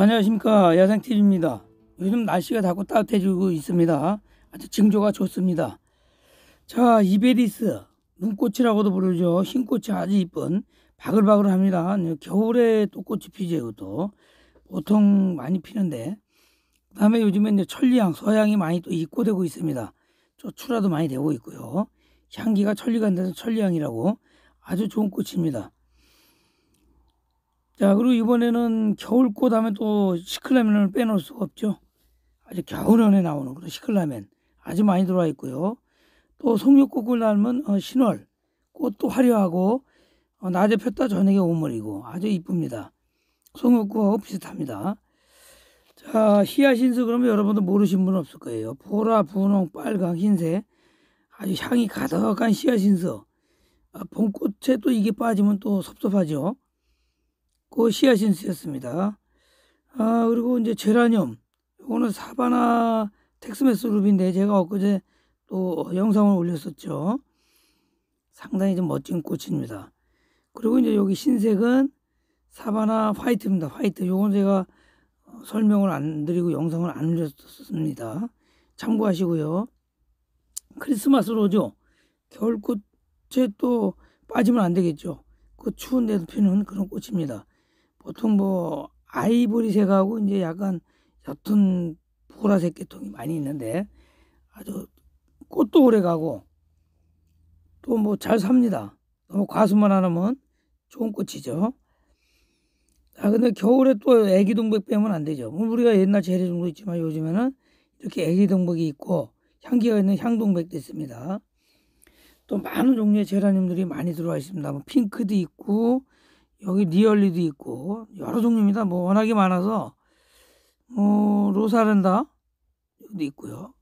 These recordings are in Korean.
안녕하십니까 야생TV입니다. 요즘 날씨가 자꾸 따뜻해지고 있습니다. 아주 징조가 좋습니다. 자 이베리스 눈꽃이라고도 부르죠. 흰꽃이 아주 이쁜 바글바글합니다. 네, 겨울에 또 꽃이 피죠 이것도 보통 많이 피는데 그 다음에 요즘에 이제 천리향 서향이 많이 또 입고되고 있습니다. 쪼추라도 많이 되고 있고요. 향기가 천리가 안 돼서 천리향이라고 아주 좋은 꽃입니다. 자 그리고 이번에는 겨울꽃 하면 또 시클라면을 빼놓을 수가 없죠. 아주 겨울연에 나오는 그런 시클라면 아주 많이 들어와 있고요. 또 송육꽃을 닮은 어, 신월 꽃도 화려하고 어, 낮에 폈다 저녁에 오물이고 아주 이쁩니다. 송육꽃하고 비슷합니다. 자 희야신수 그러면 여러분도 모르신 분 없을 거예요. 보라, 분홍, 빨강, 흰색 아주 향이 가득한 씨앗신서 아, 봄꽃에 또 이게 빠지면 또 섭섭하죠. 그 시아신스였습니다. 아, 그리고 이제 제라늄. 이거는 사바나 텍스메스 루비인데 제가 엊그제 또 영상을 올렸었죠. 상당히 좀 멋진 꽃입니다. 그리고 이제 여기 신색은 사바나 화이트입니다. 화이트. 요건 제가 어, 설명을 안 드리고 영상을 안 올렸었습니다. 참고하시고요. 크리스마스 로죠. 겨울꽃에 또 빠지면 안 되겠죠. 그 추운데도 피는 그런 꽃입니다. 보통 뭐 아이보리색하고 이제 약간 옅은 보라색 계통이 많이 있는데 아주 꽃도 오래 가고 또 뭐 잘 삽니다. 너무 과수만 안 하면 좋은 꽃이죠. 아 근데 겨울에 또 애기 동백 빼면 안 되죠. 뭐 우리가 옛날 재래 동도 있지만 요즘에는 이렇게 애기 동백이 있고 향기가 있는 향동백도 있습니다. 또 많은 종류의 제라늄들이 많이 들어와 있습니다. 뭐 핑크도 있고 여기 니얼리도 있고 여러 종류입니다. 뭐 워낙에 많아서 어, 로사른다 여기도 있고요.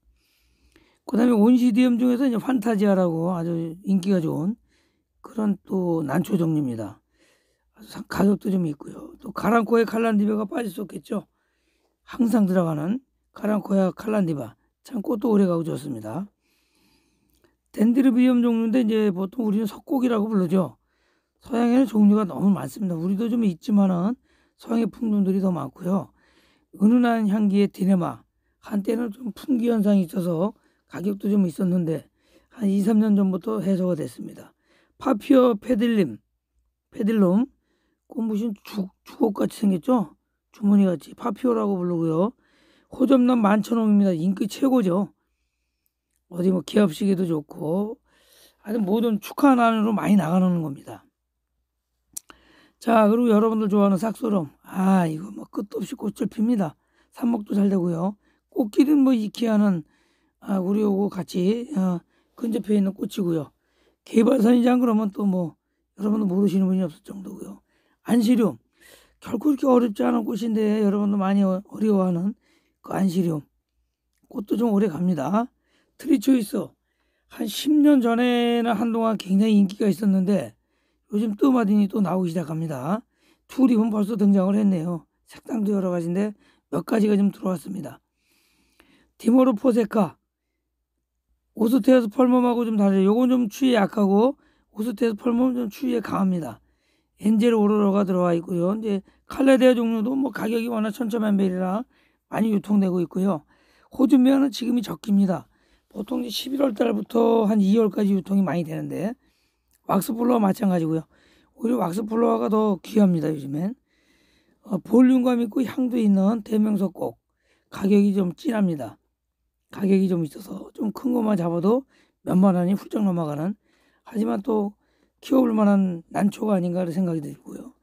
그다음에 온시디움 중에서 이제 판타지아라고 아주 인기가 좋은 그런 또 난초 종류입니다. 가격도 좀 있고요. 또 가랑코의 칼란디바가 빠질 수 없겠죠. 항상 들어가는 가랑코야 칼란디바 참 꽃도 오래가고 좋습니다. 덴드르비움 종류인데 이제 보통 우리는 석곡이라고 부르죠. 서양에는 종류가 너무 많습니다. 우리도 좀 있지만은 서양의 풍류들이 더 많고요. 은은한 향기의 디네마. 한때는 좀 풍기 현상이 있어서 가격도 좀 있었는데 한 2, 3년 전부터 해소가 됐습니다. 파피어 페들림페들롬 꽃무신 주옥같이 생겼죠? 주머니같이 파피오라고 부르고요. 호접남 만천홍입니다. 인기 최고죠. 어디 뭐기업시에도 좋고 아주 모든 축하 난으로 많이 나가는 겁니다. 자, 그리고 여러분들 좋아하는 싹소름. 아, 이거 뭐 끝도 없이 꽃을 핍니다. 삽목도 잘 되고요. 꽃길은 뭐 이케아는 아, 우리 오고 같이 어, 근접해 있는 꽃이고요. 개발산이장 그러면 또 뭐 여러분도 모르시는 분이 없을 정도고요. 안시륨 결코 이렇게 어렵지 않은 꽃인데 여러분도 많이 어, 어려워하는 그 안시륨 꽃도 좀 오래 갑니다. 트리초이스 한 10년 전에는 한동안 굉장히 인기가 있었는데 요즘 뜨마디니또 나오기 시작합니다. 투립은 벌써 등장을 했네요. 색상도 여러 가지인데 몇 가지가 좀 들어왔습니다. 디모르 포세카 오스테스 펄몸하고좀 다르죠. 요건 좀 추위에 약하고 오스테스 펄몸은좀 추위에 강합니다. 엔젤 오로로가 들어와 있고요. 이제 칼레데아 종류도 뭐 가격이 워낙 천차만별이라 많이 유통되고 있고요. 호주면은 지금이 적깁니다. 보통 11월 달부터 한 2월까지 유통이 많이 되는데 왁스 플로어 마찬가지고요. 오히려 왁스 플로어가더 귀합니다 요즘엔. 어, 볼륨감 있고 향도 있는 대명석 꼭 가격이 좀진합니다 가격이 좀 있어서 좀 큰 것만 잡아도 몇만 원이 훌쩍 넘어가는 하지만 또 키워볼 만한 난초가 아닌가를 생각이 들고요.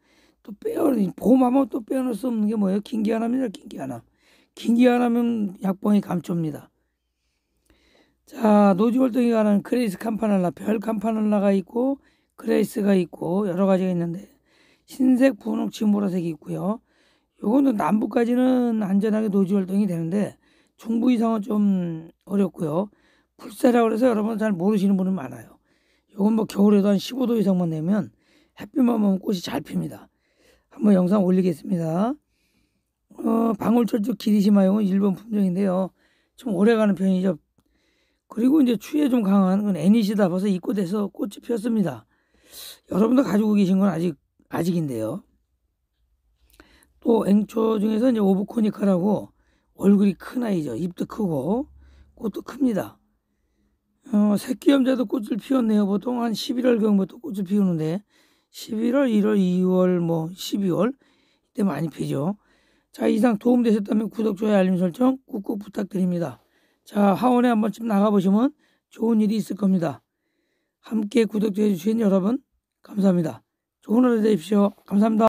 또 빼어 봄하면 또 빼어놓을 수 없는 게 뭐예요? 긴기 하나입니다. 긴기 하나. 긴기 하나면 약봉이 감초입니다. 자, 노지 월등에 관한 크레이스 캄파넬라, 별 캄파넬라가 있고 크레이스가 있고 여러 가지가 있는데 흰색, 분홍, 보라색이 있고요. 요거는 남부까지는 안전하게 노지 월등이 되는데 중부 이상은 좀 어렵고요. 불사라고 그래서 여러분 잘 모르시는 분은 많아요. 요건 뭐 겨울에도 한 15도 이상만 내면 햇빛만 보면 꽃이 잘 핍니다. 한번 영상 올리겠습니다. 어, 방울철쭉 기리시마용은 일본 품종인데요. 좀 오래가는 편이죠. 그리고 이제 추위에 좀 강한 건 애니시다 봐서 입고돼서 꽃이 피었습니다. 여러분도 가지고 계신 건 아직 아직인데요. 또 앵초 중에서 이제 오브코니카라고 얼굴이 큰 아이죠. 입도 크고 꽃도 큽니다. 어, 새끼염자도 꽃을 피웠네요. 보통 한 11월경부터 꽃을 피우는데 11월, 1월, 2월, 뭐 12월 이때 많이 피죠. 자 이상 도움되셨다면 구독, 좋아요, 알림 설정 꾹꾹 부탁드립니다. 자, 하원에 한 번쯤 나가보시면 좋은 일이 있을 겁니다. 함께 구독해 주신 여러분, 감사합니다. 좋은 하루 되십시오. 감사합니다.